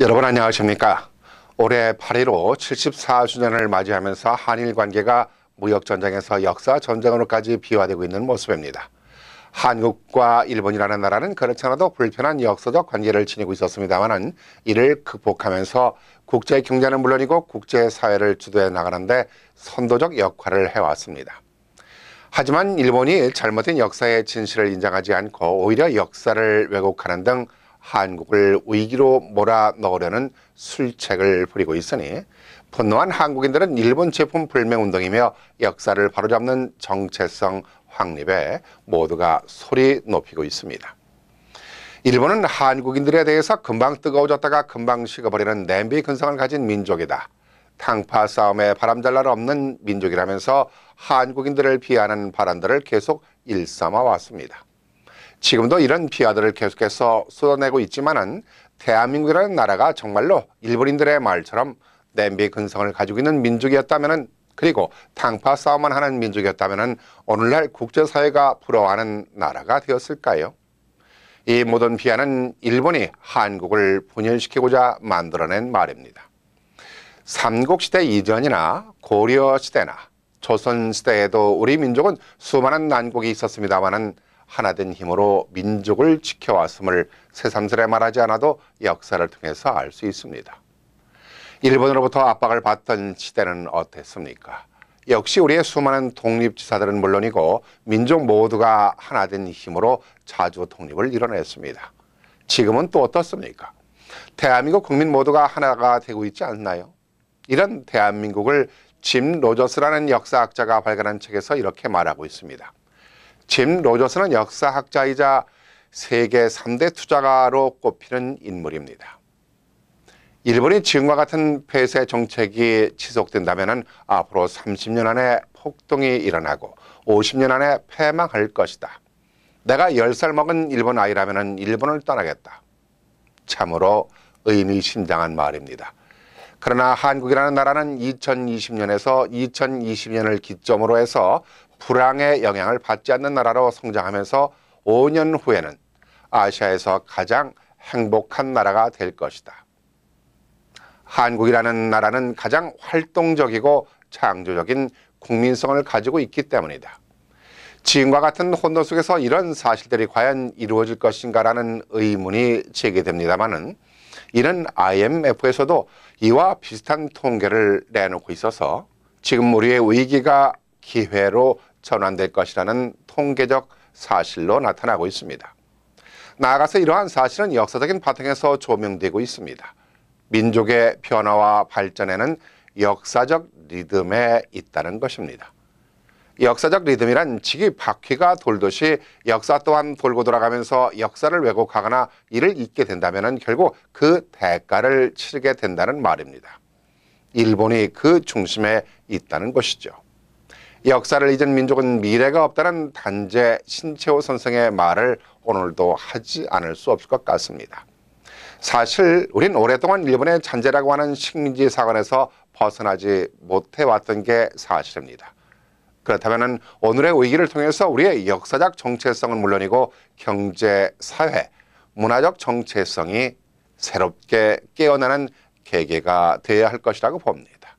여러분 안녕하십니까? 올해 8.15 74주년을 맞이하면서 한일 관계가 무역 전쟁에서 역사 전쟁으로까지 비화되고 있는 모습입니다. 한국과 일본이라는 나라는 그렇지않아도 불편한 역사적 관계를 지니고 있었습니다만은 이를 극복하면서 국제 경제는 물론이고 국제 사회를 주도해 나가는데 선도적 역할을 해왔습니다. 하지만 일본이 잘못된 역사의 진실을 인정하지 않고 오히려 역사를 왜곡하는 등 한국을 위기로 몰아넣으려는 술책을 부리고 있으니 분노한 한국인들은 일본 제품 불매운동이며 역사를 바로잡는 정체성 확립에 모두가 소리 높이고 있습니다. 일본은 한국인들에 대해서 금방 뜨거워졌다가 금방 식어버리는 냄비 근성을 가진 민족이다. 탕파 싸움에 바람잘 날 없는 민족이라면서 한국인들을 비하는 발언들을 계속 일삼아 왔습니다. 지금도 이런 비하들을 계속해서 쏟아내고 있지만은 대한민국이라는 나라가 정말로 일본인들의 말처럼 냄비 근성을 가지고 있는 민족이었다면은 그리고 당파 싸움만 하는 민족이었다면은 오늘날 국제사회가 부러워하는 나라가 되었을까요? 이 모든 비하는 일본이 한국을 분열시키고자 만들어낸 말입니다. 삼국시대 이전이나 고려시대나 조선시대에도 우리 민족은 수많은 난국이 있었습니다만은 하나된 힘으로 민족을 지켜왔음을 새삼스레 말하지 않아도 역사를 통해서 알 수 있습니다. 일본으로부터 압박을 받던 시대는 어땠습니까? 역시 우리의 수많은 독립지사들은 물론이고 민족 모두가 하나된 힘으로 자주 독립을 이뤄냈습니다. 지금은 또 어떻습니까? 대한민국 국민 모두가 하나가 되고 있지 않나요? 이런 대한민국을 짐 로저스라는 역사학자가 발간한 책에서 이렇게 말하고 있습니다. 짐 로저스는 역사학자이자 세계 3대 투자가로 꼽히는 인물입니다. 일본이 지금과 같은 폐쇄 정책이 지속된다면 앞으로 30년 안에 폭동이 일어나고 50년 안에 패망할 것이다. 내가 10살 먹은 일본 아이라면 일본을 떠나겠다. 참으로 의미심장한 말입니다. 그러나 한국이라는 나라는 2020년에서 2020년을 기점으로 해서 불황의 영향을 받지 않는 나라로 성장하면서 5년 후에는 아시아에서 가장 행복한 나라가 될 것이다. 한국이라는 나라는 가장 활동적이고 창조적인 국민성을 가지고 있기 때문이다. 지금과 같은 혼돈 속에서 이런 사실들이 과연 이루어질 것인가라는 의문이 제기됩니다만은 이는 IMF에서도 이와 비슷한 통계를 내놓고 있어서 지금 우리의 위기가 기회로 전환될 것이라는 통계적 사실로 나타나고 있습니다. 나아가서 이러한 사실은 역사적인 바탕에서 조명되고 있습니다. 민족의 변화와 발전에는 역사적 리듬에 있다는 것입니다. 역사적 리듬이란 직기 바퀴가 돌듯이 역사 또한 돌고 돌아가면서 역사를 왜곡하거나 이를 잊게 된다면 결국 그 대가를 치르게 된다는 말입니다. 일본이 그 중심에 있다는 것이죠. 역사를 잊은 민족은 미래가 없다는 단재 신채호 선생의 말을 오늘도 하지 않을 수 없을 것 같습니다. 사실 우린 오랫동안 일본의 잔재라고 하는 식민지 사관에서 벗어나지 못해왔던 게 사실입니다. 그렇다면 오늘의 위기를 통해서 우리의 역사적 정체성은 물론이고 경제, 사회, 문화적 정체성이 새롭게 깨어나는 계기가 되어야 할 것이라고 봅니다.